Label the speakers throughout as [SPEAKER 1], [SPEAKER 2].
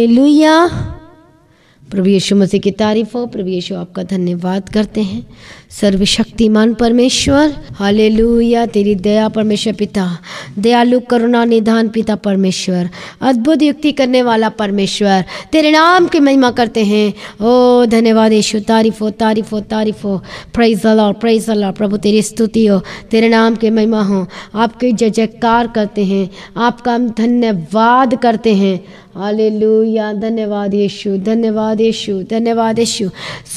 [SPEAKER 1] hallelujah प्रभु यीशु मसीह की तारीफ हो प्रभु यीशु आपका धन्यवाद करते हैं सर्वशक्तिमान परमेश्वर हालेलुया तेरी दया परमेश्वर पिता दयालु करुणा निधान पिता परमेश्वर अद्भुत युक्ति करने वाला परमेश्वर तेरे नाम की महिमा करते हैं ओ धन्यवाद यीशु तारीफ हो तारीफ हो तारीफ हो प्रेज अल्लाह प्रेज अल्लाह प्रभु तेरी स्तुति हो तेरे नाम की महिमा हो आपकी जय जयकार करते हैं आपका हम धन्यवाद करते हैं हालेलुया धन्यवाद यीशु धन्यवाद यीशु धन्यवाद यीशु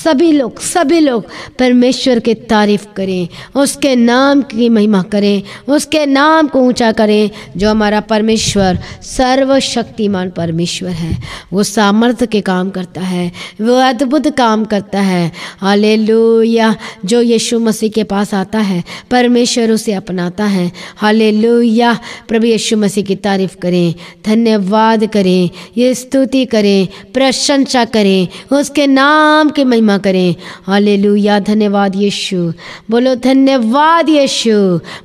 [SPEAKER 1] सभी लोग सभी लोग परमेश्वर परमेश्वर की तारीफ़ करें उसके नाम की महिमा करें उसके नाम को ऊंचा करें जो हमारा परमेश्वर सर्वशक्तिमान परमेश्वर है वो सामर्थ्य के काम करता है वो अद्भुत काम करता है हाले जो यीशु मसीह के पास आता है परमेश्वर उसे अपनाता है हाले प्रभु यीशु मसीह की तारीफ़ करें धन्यवाद करें ये स्तुति करें प्रशंसा करें उसके नाम की महिमा करें हाले धन्यवाद धन्यवाद यीशु बोलो धन्यवाद यीशु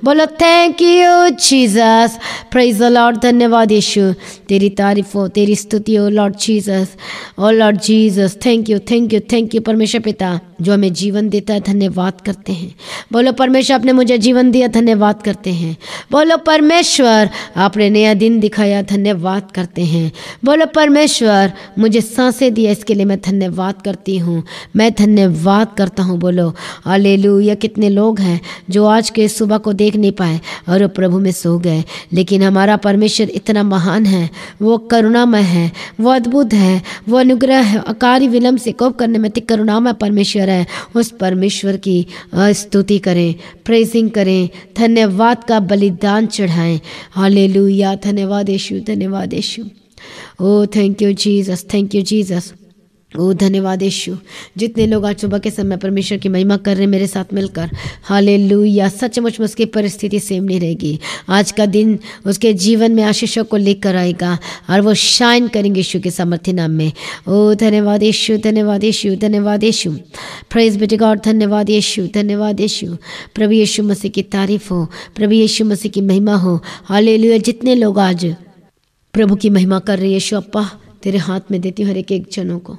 [SPEAKER 1] बोलो thank you Jesus praise the Lord धन्यवाद यीशु तेरी तारीफ हो तेरी स्तुति हो Lord Jesus oh Lord Jesus thank you thank you thank you परमेश्वर पिता जो हमें जीवन देता है धन्यवाद करते हैं बोलो परमेश्वर आपने मुझे जीवन दिया धन्यवाद करते हैं बोलो परमेश्वर आपने नया दिन दिखाया धन्यवाद करते हैं बोलो परमेश्वर मुझे सांसें दिया इसके लिए मैं धन्यवाद करती हूँ मैं धन्यवाद करता हूँ बोलो हालेलुया कितने लोग हैं जो आज के सुबह को देख नहीं पाए और प्रभु में सो गए लेकिन हमारा परमेश्वर इतना महान है वो करुणामय है वो अद्भुत है वो अनुग्रह है अकारी विलम्ब से कोप करने में करुणामय परमेश्वर है उस परमेश्वर की स्तुति करें प्रेसिंग करें धन्यवाद का बलिदान चढ़ाएं हालेलुया धन्यवाद यशु धन्यवाद Yeshu oh thank you Jesus thank you Jesus ओ धन्यवाद यीशु जितने लोग आज सुबह के समय परमेश्वर की महिमा कर रहे हैं मेरे साथ मिलकर हाले या सचमुच में उसकी परिस्थिति सेम नहीं रहेगी आज का दिन उसके जीवन में आशीषों को लेकर आएगा और वो शाइन करेंगे यीशु के सामर्थ्य नाम में ओ धन्यवाद यीशु धन्यवाद यीशु धन्यवाद यीशु प्रेज बेटे और धन्यवाद यीशु धन्यवाद यीशु प्रभु यीशु मसीह की तारीफ हो प्रभु यीशु मसीह की महिमा हो हाले जितने लोग आज प्रभु की महिमा कर रहे यीशु अप्पा तेरे हाथ में देती हूँ हर एक एक जनों को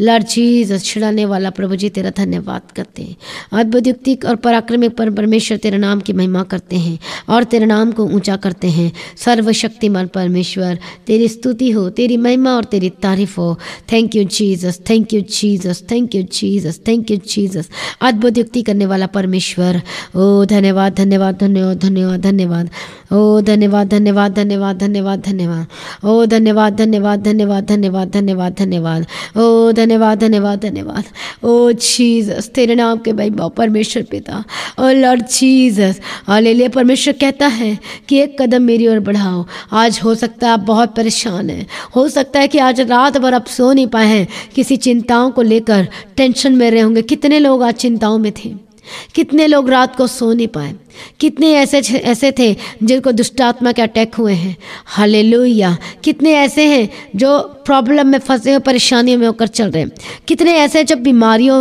[SPEAKER 1] लॉर्ड जीसस छिड़ाने वाला प्रभु जी तेरा धन्यवाद करते हैं अद्भुत और पराक्रमिक पर परमेश्वर तेरे नाम की महिमा करते हैं और तेरे नाम को ऊंचा करते हैं सर्वशक्तिमान परमेश्वर तेरी स्तुति हो तेरी महिमा और तेरी तारीफ हो thank you Jesus thank you Jesus thank you Jesus thank you Jesus अद्भुत युक्ति करने वाला परमेश्वर ओ धन्यवाद धन्यवाद धन्यवाद धन्यवाद धन्यवाद ओ धन्यवाद धन्यवाद धन्यवाद धन्यवाद धन्यवाद ओ धन्यवाद धन्यवाद धन्यवाद धन्यवाद धन्यवाद धन्यवाद ओ धन्यवाद धन्यवाद धन्यवाद ओ जीसस तेरे नाम के भाई परमेश्वर पिता ओ लॉर्ड जीसस हालेलुया परमेश्वर कहता है कि एक कदम मेरी ओर बढ़ाओ आज हो सकता है आप बहुत परेशान हैं हो सकता है कि आज रात भर आप सो नहीं पाए हैं किसी चिंताओं को लेकर टेंशन में रहे होंगे कितने लोग आज चिंताओं में थे कितने लोग रात को सो नहीं पाए कितने ऐसे ऐसे थे जिनको दुष्टात्मा के अटैक हुए हैं हालेलुया कितने ऐसे हैं जो प्रॉब्लम में फंसे हुए परेशानियों में होकर चल रहे हैं कितने ऐसे जब बीमारियों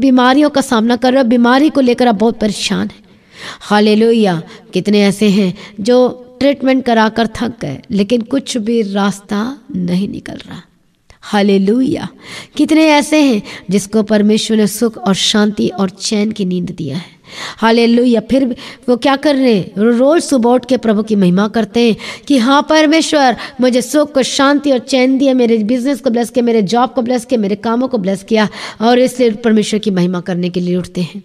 [SPEAKER 1] बीमारियों का सामना कर रहे हो बीमारी को लेकर आप बहुत परेशान हैं हालेलुया कितने ऐसे हैं जो ट्रीटमेंट कराकर थक गए लेकिन कुछ भी रास्ता नहीं निकल रहा हालेलुया कितने ऐसे हैं जिसको परमेश्वर ने सुख और शांति और चैन की नींद दिया है या फिर वो क्या कर रहे हैं रोज़ सुबह उठ के प्रभु की महिमा करते हैं कि हाँ परमेश्वर मुझे सुख और शांति और चैन दिया मेरे बिजनेस को ब्लेस किया मेरे जॉब को ब्लेस किया मेरे कामों को ब्लेस किया और इसलिए परमेश्वर की महिमा करने के लिए उठते हैं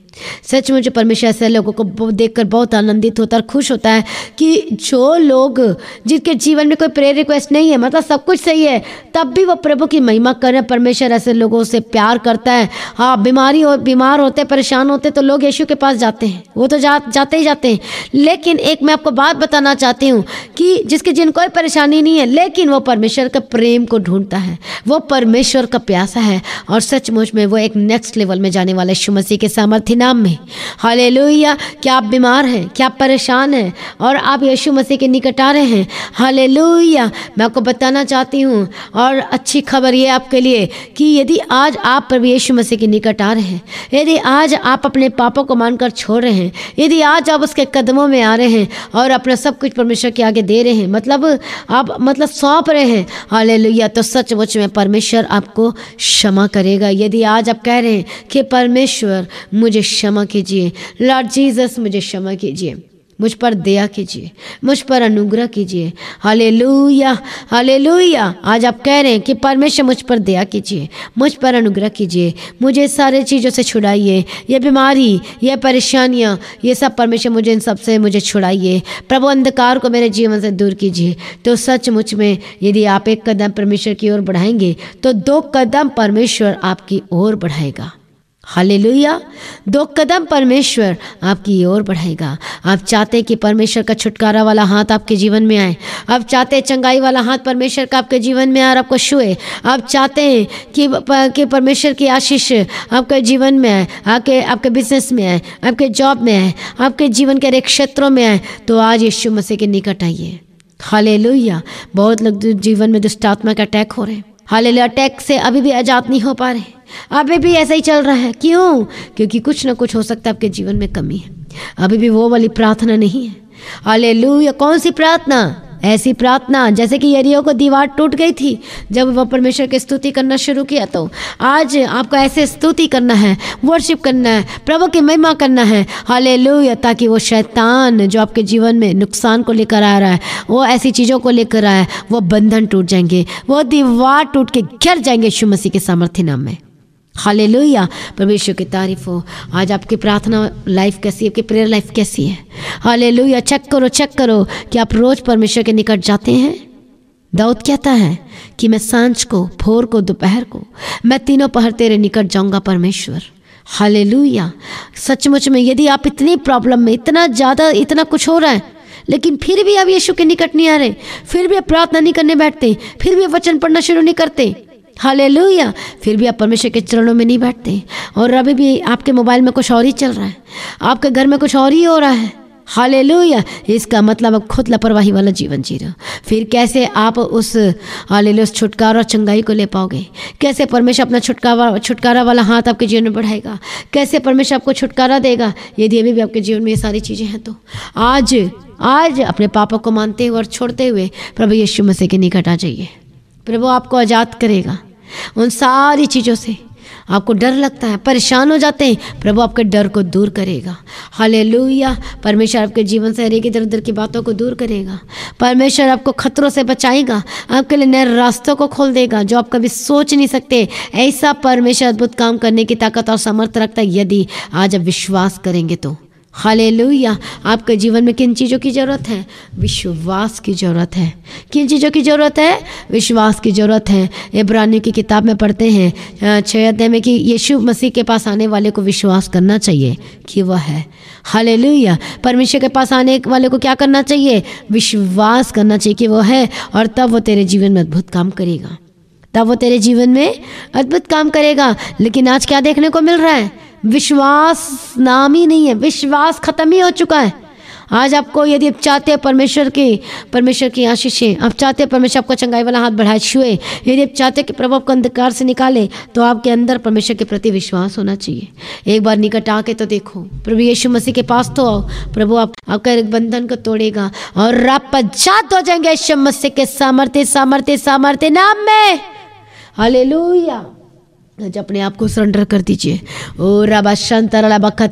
[SPEAKER 1] सच मुझे परमेश्वर ऐसे लोगों को देख बहुत आनंदित होता है और खुश होता है कि जो लोग जिनके जीवन में कोई प्रेयर रिक्वेस्ट नहीं है मतलब सब कुछ सही है तब भी वो प्रभु की महिमा कर रहे परमेश्वर ऐसे लोगों से प्यार करता है हाँ बीमारी हो बीमार होते परेशान होते तो लोग यशु के पास पास जाते हैं वो तो जा जाते ही जाते हैं लेकिन एक मैं आपको बात बताना चाहती हूँ कि जिसके जिन कोई परेशानी नहीं है लेकिन वो परमेश्वर के प्रेम को ढूंढता है वो परमेश्वर का प्यासा है और सचमुच में वो एक नेक्स्ट लेवल में जाने वाले यीशु मसीह के सामर्थ्य नाम में हाले क्या आप बीमार हैं क्या आप परेशान हैं और आप यशु मसीह के निकट आ रहे हैं हाले मैं आपको बताना चाहती हूँ और अच्छी खबर ये आपके लिए कि यदि आज आप प्रभु यशु मसीह के निकट आ रहे हैं यदि आज आप अपने पापों को मानकर बनकर छोड़ रहे हैं यदि आज आप उसके कदमों में आ रहे हैं और अपना सब कुछ परमेश्वर के आगे दे रहे हैं मतलब आप मतलब सौंप रहे हैं हालेलुया तो सचमुच में परमेश्वर आपको क्षमा करेगा यदि आज आप कह रहे हैं कि परमेश्वर मुझे क्षमा कीजिए लॉर्ड जीसस मुझे क्षमा कीजिए मुझ पर दया कीजिए मुझ पर अनुग्रह कीजिए हले लूया हले लूया आज आप कह रहे हैं कि परमेश्वर मुझ पर दया कीजिए मुझ पर अनुग्रह कीजिए मुझे सारे चीज़ों से छुड़ाइए ये बीमारी ये परेशानियाँ ये सब परमेश्वर मुझे इन सब से मुझे छुड़ाइए प्रभु अंधकार को मेरे जीवन से दूर कीजिए तो सचमुच में यदि आप एक कदम परमेश्वर की ओर बढ़ाएंगे तो दो कदम परमेश्वर आपकी ओर बढ़ाएगा हालेलुया दो कदम परमेश्वर आपकी ओर बढ़ाएगा आप चाहते कि परमेश्वर का छुटकारा वाला हाथ आपके जीवन में आए आप चाहते हैं चंगाई वाला हाथ परमेश्वर का आपके जीवन में आए और आपको छुए आप चाहते हैं कि कि परमेश्वर की आशीष आपके जीवन में आए आपके आपके बिजनेस में आए आपके जॉब में आए आपके जीवन के हरेक क्षेत्रों में आए तो आज यीशु मसीह के निकट आइए हालेलुया बहुत लोग जीवन में दुष्टात्मा का अटैक हो रहे हैं हाल अटैक से अभी भी आज़ाद नहीं हो पा रहे अभी भी ऐसा ही चल रहा है क्यों क्योंकि कुछ ना कुछ हो सकता है आपके जीवन में कमी है अभी भी वो वाली प्रार्थना नहीं है हाल कौन सी प्रार्थना ऐसी प्रार्थना जैसे कि यरियो को दीवार टूट गई थी जब वह परमेश्वर की स्तुति करना शुरू किया तो आज आपको ऐसे स्तुति करना है वर्शिप करना है प्रभु की महिमा करना है हाले ताकि वो शैतान जो आपके जीवन में नुकसान को लेकर आ रहा है वो ऐसी चीज़ों को लेकर आया है वो बंधन टूट जाएंगे वो दीवार टूट के घिर जाएंगे शिव मसीह के सामर्थ्य नाम में हाले लोहिया परमेश्वर की तारीफ हो आज आपकी प्रार्थना लाइफ कैसी है आपकी प्रेयर लाइफ कैसी है हाले लोहिया चेक करो चेक करो कि आप रोज़ परमेश्वर के निकट जाते हैं दाऊद कहता है कि मैं सांझ को भोर को दोपहर को मैं तीनों पहर तेरे निकट जाऊंगा परमेश्वर हाले सचमुच में यदि आप इतनी प्रॉब्लम में इतना ज़्यादा इतना कुछ हो रहा है लेकिन फिर भी आप यीशु के निकट नहीं आ रहे फिर भी आप प्रार्थना नहीं करने बैठते फिर भी वचन पढ़ना शुरू नहीं करते हाले फिर भी आप परमेश्वर के चरणों में नहीं बैठते और अभी भी आपके मोबाइल में कुछ और ही चल रहा है आपके घर में कुछ और ही हो रहा है हाले इसका मतलब आप खुद लापरवाही वाला जीवन जी रहे हो फिर कैसे आप उस हाले उस छुटकारा और चंगाई को ले पाओगे कैसे परमेश्वर अपना छुटकारा छुटकारा वाला हाथ आपके जीवन में बढ़ाएगा कैसे परमेश्वर आपको छुटकारा देगा यदि अभी भी आपके जीवन में ये सारी चीज़ें हैं तो आज आज अपने पापा को मानते हुए और छोड़ते हुए प्रभु यीशु मसीह के निकट आ जाइए प्रभु आपको आज़ाद करेगा उन सारी चीज़ों से आपको डर लगता है परेशान हो जाते हैं प्रभु आपके डर को दूर करेगा हाले परमेश्वर आपके जीवन से हरेगी इधर उधर की बातों को दूर करेगा परमेश्वर आपको खतरों से बचाएगा आपके लिए नए रास्तों को खोल देगा जो आप कभी सोच नहीं सकते ऐसा परमेश्वर अद्भुत काम करने की ताकत और समर्थ रखता है यदि आज आप विश्वास करेंगे तो लोहिया आपके जीवन में किन चीज़ों की ज़रूरत है विश्वास की ज़रूरत है किन चीज़ों की ज़रूरत है विश्वास की ज़रूरत है इब्रानी की किताब में पढ़ते हैं छः में कि यीशु मसीह के पास आने वाले को विश्वास करना चाहिए कि वह है हालेलुया परमेश्वर के पास आने वाले को क्या करना चाहिए विश्वास करना चाहिए कि वह है और तब वो तेरे जीवन में अद्भुत काम करेगा तब वो तेरे जीवन में अद्भुत काम करेगा लेकिन आज क्या देखने को मिल रहा है विश्वास नाम ही नहीं है विश्वास खत्म ही हो चुका है आज आपको यदि आप चाहते हैं परमेश्वर की परमेश्वर की आशीषें आप चाहते हैं परमेश्वर आपको चंगाई वाला हाथ बढ़ाए छुए यदि आप चाहते हैं कि प्रभु आपको अंधकार से निकाले तो आपके अंदर परमेश्वर के प्रति विश्वास होना चाहिए एक बार निकट आके तो देखो प्रभु यीशु मसीह के पास तो आओ प्रभु आप आपका बंधन को तोड़ेगा और आप पश्चात हो जाएंगे यशु मसीह के सामर्थ्य सामर्थ्य सामर्थ्य नाम में हालेलुया आज अपने आप को सरेंडर कर दीजिए ओ रबा शंतर बक्का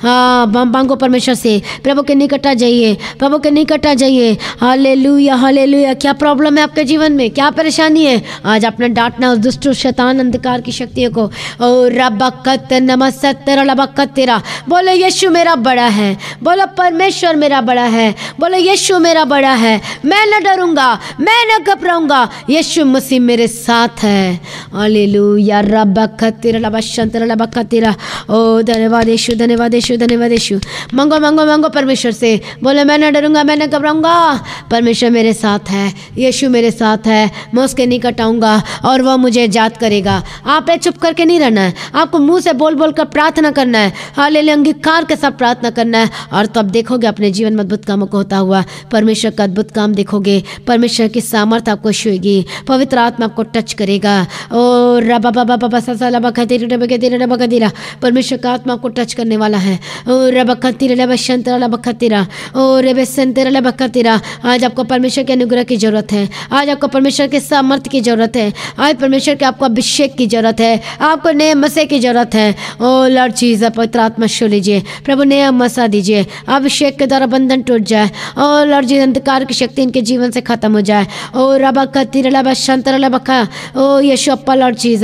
[SPEAKER 1] हाँ बम बांगो परमेश्वर से प्रभु के निकट आ जाइए प्रभु के निकट आ जाइए हले लुया हले लुया क्या प्रॉब्लम है आपके जीवन में क्या परेशानी है आज आपने डांटना उस दुष्ट शैतान अंधकार की शक्तियों को ओ रबकत नमस्तर लबकत तेरा बोलो यशु मेरा बड़ा है बोलो परमेश्वर मेरा बड़ा है बोलो यशु मेरा बड़ा है मैं न डरूंगा मैं न घबराऊंगा यशु मसीह मेरे साथ है हले लुया रब लबकतिर ओ धन्यवाद धन्यवाद धन्यवाद मंगो मंगो मंगो परमेश्वर से बोले मैं ना डरूंगा मैं ना घबराऊंगा परमेश्वर मेरे साथ है यीशु मेरे साथ है मैं उसके निकट आऊँगा और वह मुझे याद करेगा आप चुप करके नहीं रहना है आपको मुंह से बोल बोल कर प्रार्थना करना है हाल अंगीकार के साथ प्रार्थना करना है और तब देखोगे अपने जीवन में अद्भुत कामों को होता हुआ परमेश्वर का अद्भुत काम देखोगे परमेश्वर की सामर्थ्य आपको छुएगी पवित्र आत्मा आपको टच करेगा ओ रबा बाबा परमेश्वर का आत्मा को टच करने वाला है आज आपको परमेश्वर के अनुग्रह की जरूरत है आज आपको परमेश्वर के सामर्थ्य की जरूरत है आज परमेश्वर के आपको अभिषेक की जरूरत है आपको नए मसे की जरूरत है ओ लॉर्ड चीज पवित्र आत्मा शो लीजिए प्रभु नया मसा दीजिए अभिषेक के द्वारा बंधन टूट जाए और लॉर्ड जी अंधकार की शक्ति इनके जीवन से खत्म हो जाए ओ रबा कतीरा लबा शंतरा लबा ओ यशो अपा लॉर्ड चीज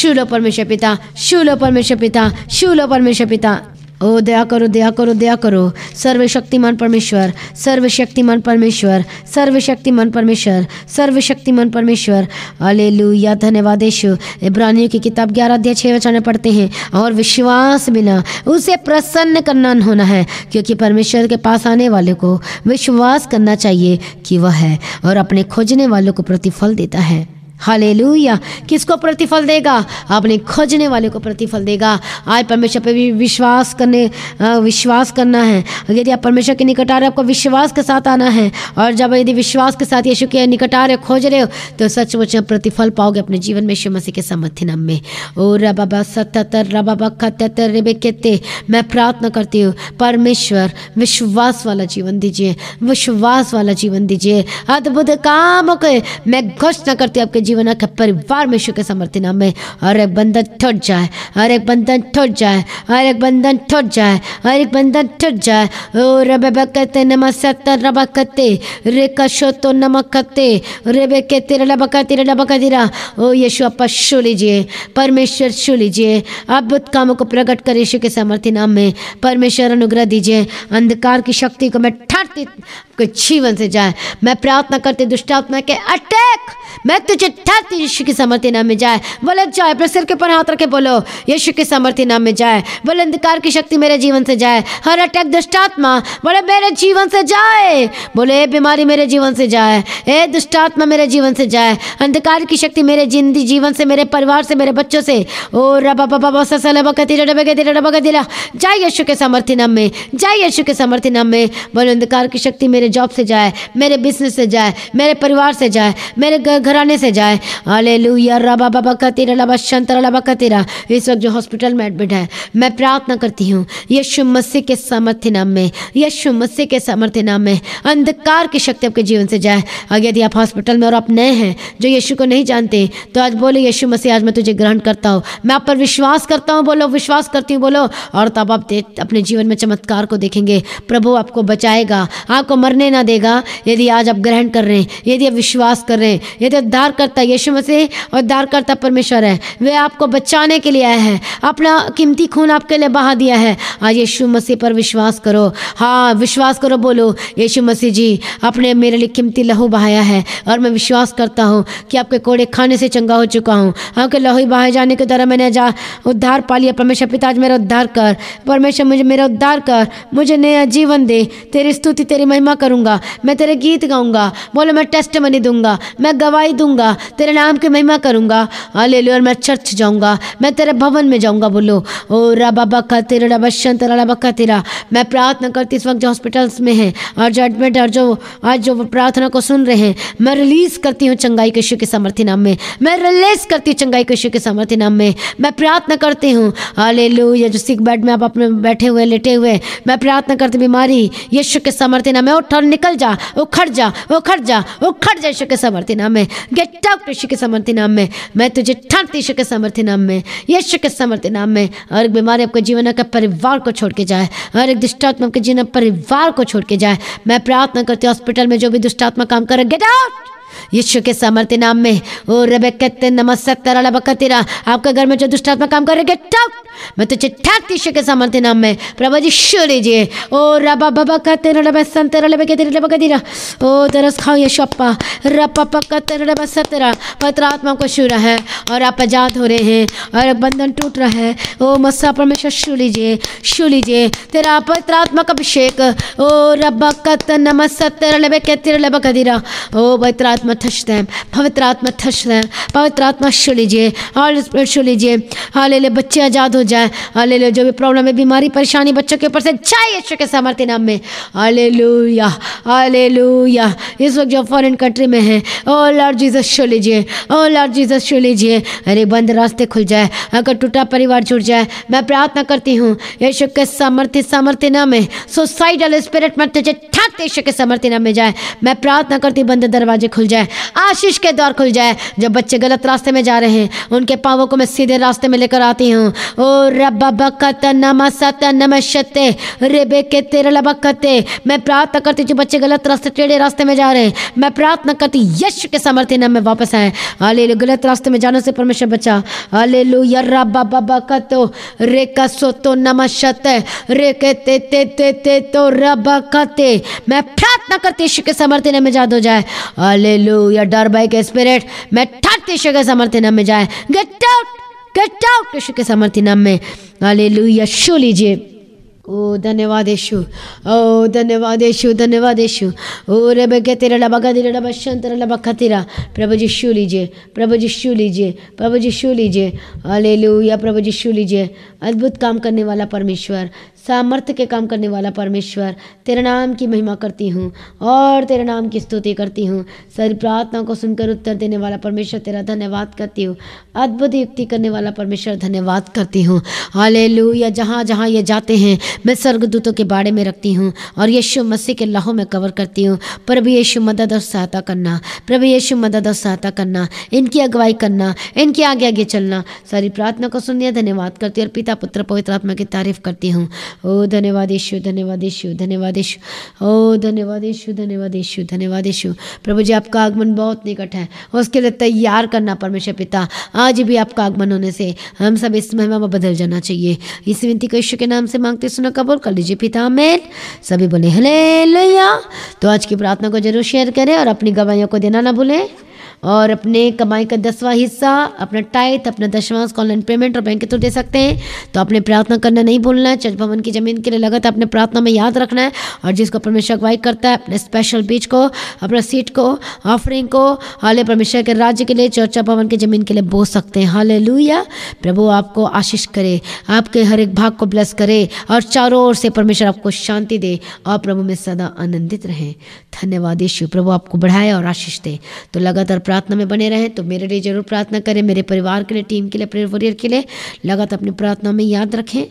[SPEAKER 1] शूलो परमेश्वर पिता शूलो परमेश्वर पिता शूलो परमेश्वर पिता ओ दया करो दया करो दया करो सर्वशक्तिमान परमेश्वर सर्वशक्तिमान परमेश्वर सर्वशक्तिमान परमेश्वर सर्वशक्तिमान परमेश्वर अले लुया धन्यवाद यशु इब्रानियों की किताब ग्यारह अध्याय छः बचाने पढ़ते हैं और विश्वास बिना उसे प्रसन्न करना होना है क्योंकि परमेश्वर के पास आने वाले को विश्वास करना चाहिए कि वह है और अपने खोजने वालों को प्रतिफल देता है किस किसको प्रतिफल देगा अपने खोजने वाले को प्रतिफल देगा आज परमेश्वर पे भी विश्वास करने विश्वास करना है यदि आप परमेश्वर के निकट आ रहे हो आपको विश्वास के साथ आना है और जब यदि विश्वास के साथ यीशु के निकट आ रहे हो खोज रहे हो तो सचमुच प्रतिफल पाओगे अपने जीवन में यीशु मसीह के समर्थन नाम में ओ रबाबा सतर रबाबा खतर रेबे कहते मैं प्रार्थना करती हूँ परमेश्वर विश्वास वाला जीवन दीजिए विश्वास वाला जीवन दीजिए अद्भुत काम के मैं घोषणा करती हूँ आपके जीवन के परिवार में यीशु के समर्थी नाम में हर एक बंधन ठट जाए हर एक बंधन ठट जाए हर एक बंधन ठट जाए हर एक बंधन ठट जाए ओ रब कहते नम सत्ता रब कते रे कशो तो नम कते नमक कहते रेबे कहते रबा कहते रबा तेरा ओ यीशु आप शो लीजिए परमेश्वर शो लीजिए अद्भुत कामों को प्रकट कर यीशु के समर्थी नाम में परमेश्वर अनुग्रह दीजिए अंधकार की शक्ति को मैं ठट के जीवन से जाए मैं प्रार्थना करते दुष्टात्मा के अटैक मैं तुझे धरती यीशु के समर्थी नाम में जाए बोले जाए अपने सिर के ऊपर हाथ रखे बोलो यीशु के समर्थी नाम में जाए बोले अंधकार की शक्ति मेरे जीवन से जाए हर अटैक दुष्टात्मा बोले मेरे जीवन से जाए बोले ये बीमारी मेरे जीवन से जाए ए दुष्टात्मा मेरे जीवन से जाए अंधकार की शक्ति मेरे जिंदगी जीवन से मेरे परिवार से मेरे बच्चों से ओ रबा बाबा जाए यशु के समर्थ्य नाम में जाए यशु के समर्थ्य नाम में बोले अंधकार की शक्ति मेरे जॉब से जाए मेरे बिजनेस से जाए मेरे परिवार से जाए मेरे घराने से जाए अले लुया रबा बाबा तेरा लबा शंतरा लबा कतीरा इस वक्त जो हॉस्पिटल में एडमिट है मैं प्रार्थना करती हूँ यशु मसीह के सामर्थ्य नाम में यशु मसीह के सामर्थ्य नाम में अंधकार की शक्ति आपके जीवन से जाए अगर यदि आप हॉस्पिटल में और आप नए हैं जो यशु को नहीं जानते तो आज बोले यशु मसीह आज मैं तुझे ग्रहण करता हूँ मैं आप पर विश्वास करता हूँ बोलो विश्वास करती हूँ बोलो और तब आप अपने जीवन में चमत्कार को देखेंगे प्रभु आपको बचाएगा आपको मरने मरने ना देगा यदि आज आप ग्रहण कर रहे हैं यदि आप विश्वास कर रहे हैं यदि उद्धार करता यशु मसीह और उद्धार करता परमेश्वर है वह आपको बचाने के लिए आया है अपना कीमती खून आपके लिए बहा दिया है आज यीशु मसीह पर विश्वास करो हाँ विश्वास करो बोलो यीशु मसीह जी आपने मेरे लिए कीमती लहू बहाया है और मैं विश्वास करता हूँ कि आपके कोड़े खाने से चंगा हो चुका हूँ आपके लहू बहाए जाने के द्वारा मैंने जा उद्धार पा लिया परमेश्वर पिताज मेरा उद्धार कर परमेश्वर मुझे मेरा उद्धार कर मुझे नया जीवन दे तेरी स्तुति तेरी महिमा कर करूंगा मैं तेरे गीत गाऊंगा बोलो मैं टेस्ट मनी दूंगा मैं गवाही दूंगा तेरे नाम की महिमा करूंगा अले और मैं चर्च जाऊंगा मैं तेरे भवन में जाऊंगा बोलो ओ रबा बक्का तेरा रबा शंत रबा तेरा मैं प्रार्थना करती इस वक्त जो हॉस्पिटल्स में है और जो एडमिट और जो आज जो प्रार्थना को सुन रहे हैं मैं रिलीज़ करती हूँ चंगाई के के सामर्थ्य नाम में मैं रिलीज़ करती हूँ चंगाई के के सामर्थ्य नाम में मैं प्रार्थना करती हूँ अले या जो सिख बेड में आप अपने बैठे हुए लेटे हुए मैं प्रार्थना करती बीमारी यशु के सामर्थ्य नाम में उठ उठ निकल जा उखड़ जा उखड़ जा उखड़ जा के समर्थी नाम में गेट आउट के समर्थी नाम में मैं तुझे ठंड ईश्व के समर्थी नाम में यश के समर्थी नाम में और एक बीमारी आपके जीवन का परिवार को छोड़ के जाए और एक दुष्टात्मा आपके जीवन परिवार को छोड़ के जाए मैं प्रार्थना करती हूँ हॉस्पिटल में जो भी दुष्टात्मा काम करे गेट आउट यीशु के सामर्थ्य नाम में ओ रबेकत नमस्क तरल बकतिरा आपका घर में जो दुष्ट आत्मा काम कर गेट आउट मैं तुझे ठाक यीशु के सामर्थ्य नाम में प्रभु जी शो लीजिए ओ रबा बबा कते रबसन तरल बकतिरा रबकतिरा ओ तरस खाओ यीशु अप्पा रपा कते रबस तेरा पत्र आत्मा को छू रहा है और आप आजाद हो रहे हैं और बंधन टूट रहा है ओ मसा परमेश्वर छू लीजिए छू लीजिए तेरा पत्र आत्मा का अभिषेक ओ रबा कत नमस्क तरल बकतिरा रबकतिरा ओ पत्र आत्मा touch them पवित्र आत्मा touch them पवित्र आत्मा छो लीजिए हॉल स्पिरिट लीजिए हाल ले बच्चे आज़ाद हो जाए हाल ले जो भी प्रॉब्लम है बीमारी परेशानी बच्चों के ऊपर से जाए ईश्वर के सामर्थ्य नाम में हाले लूया हाले इस वक्त जो फॉरन कंट्री में है ओ लॉर्ड जीजस छो लीजिए ओ लॉर्ड जीजस छो लीजिए अरे बंद रास्ते खुल जाए अगर टूटा परिवार जुड़ जाए मैं प्रार्थना करती हूँ ईश्वर के सामर्थ्य सामर्थ्य नाम में सुसाइडल स्पिरिट मत तुझे ठाक के सामर्थ्य नाम में जाए मैं प्रार्थना करती बंद दरवाजे खुल जाए आशीष के द्वार खुल जाए जब बच्चे गलत रास्ते में जा रहे हैं उनके पावों को मैं सीधे रास्ते में लेकर आती हूँ ओ रब बकत नम सत नम शते बे के तेरे लबकते मैं प्रार्थना करती जो बच्चे गलत रास्ते टेढ़े रास्ते में जा रहे हैं मैं प्रार्थना करती यश के सामर्थ्य न मैं वापस आए अले गलत रास्ते में जाने से परमेश्वर बचा अले लो यर्रा बाबा बकतो रे कसो तो नम शत रे के ते ते ते ते तो रब कते मैं प्रार्थना करती यश के सामर्थ्य न मैं जाद हो जाए अले हालेलुया डर बाय के स्पिरिट मैं ठट यीशु के समर्थ नाम में जाए get out get out Yeshu के समर्थ नाम में हालेलुया शो लीजिए ओ धन्यवाद यशु ओ धन्यवाद यशु धन्यवाद यशु ओ रे बेके तेरा लबा का तेरा लबा शन तेरा बखा तेरा प्रभु जी शू लीजिए प्रभु जी शू लीजिए प्रभु जी शू लीजिए हालेलुया प्रभु जी शू लीजिए अद्भुत काम करने वाला परमेश्वर सामर्थ्य के काम करने वाला परमेश्वर तेरे नाम की महिमा करती हूँ और तेरे नाम की स्तुति करती हूँ सारी प्रार्थनाओं को सुनकर उत्तर देने वाला परमेश्वर तेरा धन्यवाद करती हूँ अद्भुत युक्ति करने वाला परमेश्वर धन्यवाद करती हूँ लू या जहाँ जहाँ ये जाते हैं मैं स्वर्गदूतों के बाड़े में रखती हूँ और यशु मसीह के लाहों में कवर करती हूँ प्रभु यशु मदद और सहायता करना प्रभु यशु मदद और सहायता करना इनकी अगुवाई करना इनके आगे आगे चलना सारी प्रार्थना को सुनिए धन्यवाद करती हूँ और पिता पुत्र पवित्र आत्मा की तारीफ करती हूँ ओ धन्यवाद यीशु धन्यवाद यीशु धन्यवाद यीशु ओ धन्यवाद यीशु धन्यवाद यीशु धन्यवाद यीशु प्रभु जी आपका आगमन बहुत निकट है उसके लिए तैयार करना परमेश्वर पिता आज भी आपका आगमन होने से हम सब इस महिमा में बदल जाना चाहिए इस विनती को यीशु के नाम से मांगते सुना कबूल कर लीजिए पिता मैन सभी बोले हले तो आज की प्रार्थना को जरूर शेयर करें और अपनी गवाइयों को देना ना भूलें और अपने कमाई का दसवां हिस्सा अपना टाइथ अपना दशमांश ऑनलाइन पेमेंट और बैंक के थ्रू दे सकते हैं तो आपने प्रार्थना करना नहीं भूलना है चर्च भवन की ज़मीन के लिए लगातार अपने प्रार्थना में याद रखना है और जिसको परमेश्वर अगवाई करता है अपने स्पेशल बीच को अपना सीट को ऑफरिंग को हाल परमेश्वर के राज्य के लिए चर्चा भवन की ज़मीन के लिए बोल सकते हैं हाल प्रभु आपको आशीष करे आपके हर एक भाग को ब्लस करे और चारों ओर से परमेश्वर आपको शांति दे और प्रभु में सदा आनंदित रहें धन्यवाद यशु प्रभु आपको बढ़ाए और आशीष दे तो लगातार प्रार्थना में बने रहें तो मेरे लिए जरूर प्रार्थना करें मेरे परिवार के लिए टीम के लिए प्रेयर वॉरियर के लिए लगातार अपनी प्रार्थना में याद रखें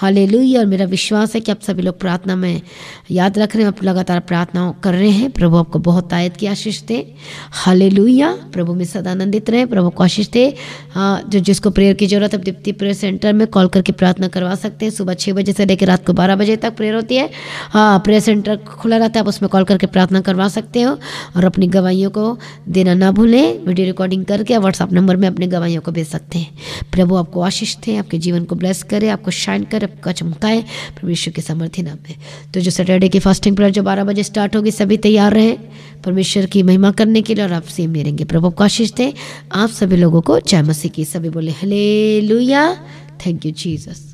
[SPEAKER 1] हालेलुई और मेरा विश्वास है कि आप सभी लोग प्रार्थना में याद रख रहे हैं आप लगातार प्रार्थना कर रहे हैं प्रभु आपको बहुत तायद की आशीष दे हालेलुया प्रभु में सदानंदित रहे प्रभु को आशीष दे हाँ जो जिसको प्रेयर की जरूरत है दीप्ति प्रेयर सेंटर में कॉल करके प्रार्थना करवा सकते हैं सुबह छः बजे से लेकर रात को बारह बजे तक प्रेयर होती है हाँ प्रेयर सेंटर खुला रहता है आप उसमें कॉल करके प्रार्थना करवा सकते हो और अपनी गवाइयों को देना ना भूलें वीडियो रिकॉर्डिंग करके व्हाट्सअप नंबर में अपनी गवाइयों को भेज सकते हैं प्रभु आपको आशीष थे आपके जीवन को ब्लेस करे आपको शाइन करे आपका चमकाए परमेश्वर के सामर्थ्य नाम में तो जो सैटरडे की फास्टिंग प्रेयर जो बारह बजे स्टार्ट होगी सभी तैयार रहें परमेश्वर की महिमा करने के लिए और आपसे हम प्रभु प्रभु आशीष थे आप सभी लोगों को चाय मसी की सभी बोले हले थैंक यू जीसस